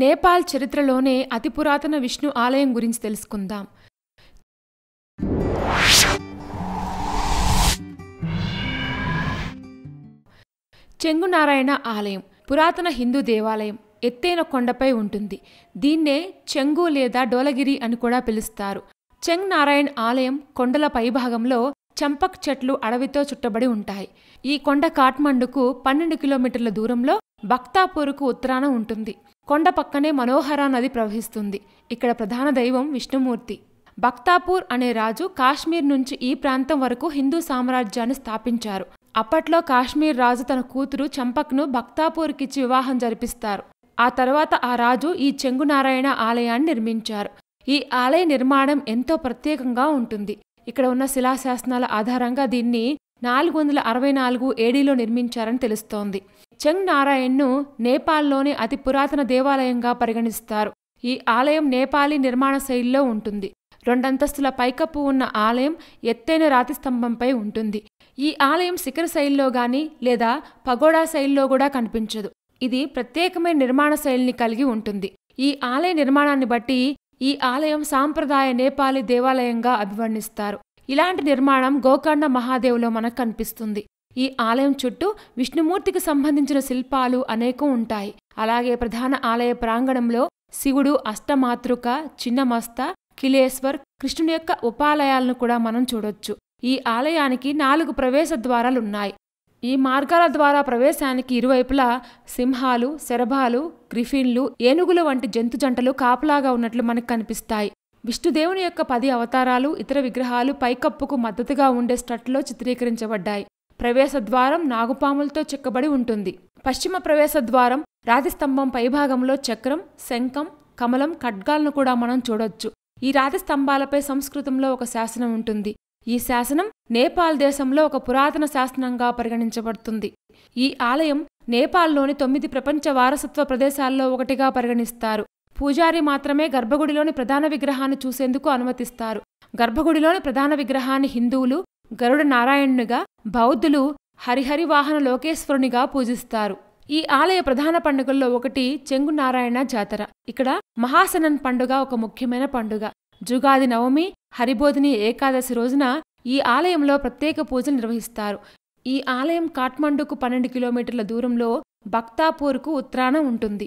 నేపాల్ చరిత్రలోనే అతి పురాతన విష్ణు ఆలయం గురించి తెలుసుకుందాం చెంగునారాయణ ఆలయం పురాతన హిందూ దేవాలయం ఎత్తైన కొండపై ఉంటుంది దీన్నే చెంగు లేదా డోలగిరి అని కూడా పిలుస్తారు చెంగ్ నారాయణ్ ఆలయం కొండల పైభాగంలో చంపక్ చెట్లు అడవితో చుట్టబడి ఉంటాయి ఈ కొండ కాట్మండుకు పన్నెండు కిలోమీటర్ల దూరంలో భక్తాపూర్కు ఉత్తరాన ఉంటుంది కొండ పక్కనే మనోహర నది ప్రవహిస్తుంది ఇక్కడ ప్రధాన దైవం విష్ణుమూర్తి బక్తాపూర్ అనే రాజు కాశ్మీర్ నుంచి ఈ ప్రాంతం వరకు హిందూ సామ్రాజ్యాన్ని స్థాపించారు అప్పట్లో కాశ్మీర్ రాజు తన కూతురు చంపక్ను బక్తాపూర్కిచ్చి వివాహం జరిపిస్తారు ఆ తర్వాత ఆ రాజు ఈ చెంగునారాయణ ఆలయాన్ని నిర్మించారు ఈ ఆలయ నిర్మాణం ఎంతో ప్రత్యేకంగా ఉంటుంది ఇక్కడ ఉన్న శిలాశాసనాల ఆధారంగా దీన్ని నాలుగు వందల అరవై నాలుగు ఏడీలో నిర్మించారని తెలుస్తోంది చెంగ్ నారాయణ్ను నేపాల్లోని అతి పురాతన దేవాలయంగా పరిగణిస్తారు ఈ ఆలయం నేపాలీ నిర్మాణ శైలిలో ఉంటుంది రెండంతస్తుల పైకప్పు ఉన్న ఆలయం ఎత్తైన రాతి స్తంభంపై ఉంటుంది ఈ ఆలయం శిఖర శైలిలో గాని లేదా పగోడా శైలిలో కూడా కనిపించదు ఇది ప్రత్యేకమైన నిర్మాణ శైలిని కలిగి ఉంటుంది ఈ ఆలయ నిర్మాణాన్ని బట్టి ఈ ఆలయం సాంప్రదాయ నేపాలీ దేవాలయంగా అభివర్ణిస్తారు ఇలాంటి నిర్మాణం గోకర్ణ మహాదేవులో మనకు కనిపిస్తుంది ఈ ఆలయం చుట్టూ విష్ణుమూర్తికి సంబంధించిన శిల్పాలు అనేకం ఉంటాయి అలాగే ప్రధాన ఆలయ ప్రాంగణంలో శివుడు అష్టమాతృక చిన్నమస్త కిలేశ్వర్ కృష్ణుని యొక్క ఉపాలయాలను కూడా మనం చూడొచ్చు ఈ ఆలయానికి నాలుగు ప్రవేశ ద్వారాలున్నాయి ఈ మార్గాల ద్వారా ప్రవేశానికి ఇరువైపులా సింహాలు శరభాలు గ్రిఫిన్లు ఏనుగులు వంటి జంతు జంటలు కాపలాగా ఉన్నట్లు మనకు కనిపిస్తాయి విష్ణుదేవుని యొక్క పది అవతారాలు ఇతర విగ్రహాలు పైకప్పుకు మద్దతుగా ఉండే స్టట్లో చిత్రీకరించబడ్డాయి ప్రవేశ ద్వారం నాగుపాములతో చెక్కబడి ఉంటుంది పశ్చిమ ప్రవేశ ద్వారం రాతిస్తంభం పైభాగంలో చక్రం శంఖం కమలం ఖడ్గాలను కూడా మనం చూడొచ్చు ఈ రాతి స్తంభాలపై సంస్కృతంలో ఒక శాసనం ఉంటుంది ఈ శాసనం నేపాల్ దేశంలో ఒక పురాతన శాసనంగా పరిగణించబడుతుంది ఈ ఆలయం నేపాల్లోని తొమ్మిది ప్రపంచ వారసత్వ ప్రదేశాల్లో ఒకటిగా పరిగణిస్తారు పూజారి మాత్రమే గర్భగుడిలోని ప్రధాన విగ్రహాన్ని చూసేందుకు అనుమతిస్తారు గర్భగుడిలోని ప్రధాన విగ్రహాన్ని హిందువులు గరుడ నారాయణునిగా బౌద్ధులు హరిహరి వాహన లోకేశ్వరునిగా పూజిస్తారు ఈ ఆలయ ప్రధాన పండుగల్లో ఒకటి చెంగు నారాయణ జాతర ఇక్కడ మహాసనన్ పండుగ ఒక ముఖ్యమైన పండుగ జుగాది నవమి హరిబోధిని ఏకాదశి రోజున ఈ ఆలయంలో ప్రత్యేక పూజలు నిర్వహిస్తారు ఈ ఆలయం కాఠ్మండుకు పన్నెండు కిలోమీటర్ల దూరంలో భక్తాపూర్కు ఉత్తరాన ఉంటుంది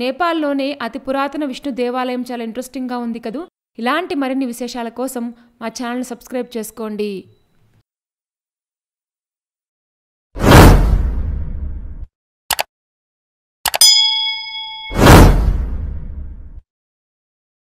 నేపాల్లోనే అతి పురాతన విష్ణు దేవాలయం చాలా ఇంట్రెస్టింగ్గా ఉంది కదూ ఇలాంటి మరిన్ని విశేషాల కోసం మా ఛానల్ సబ్స్క్రైబ్ చేసుకోండి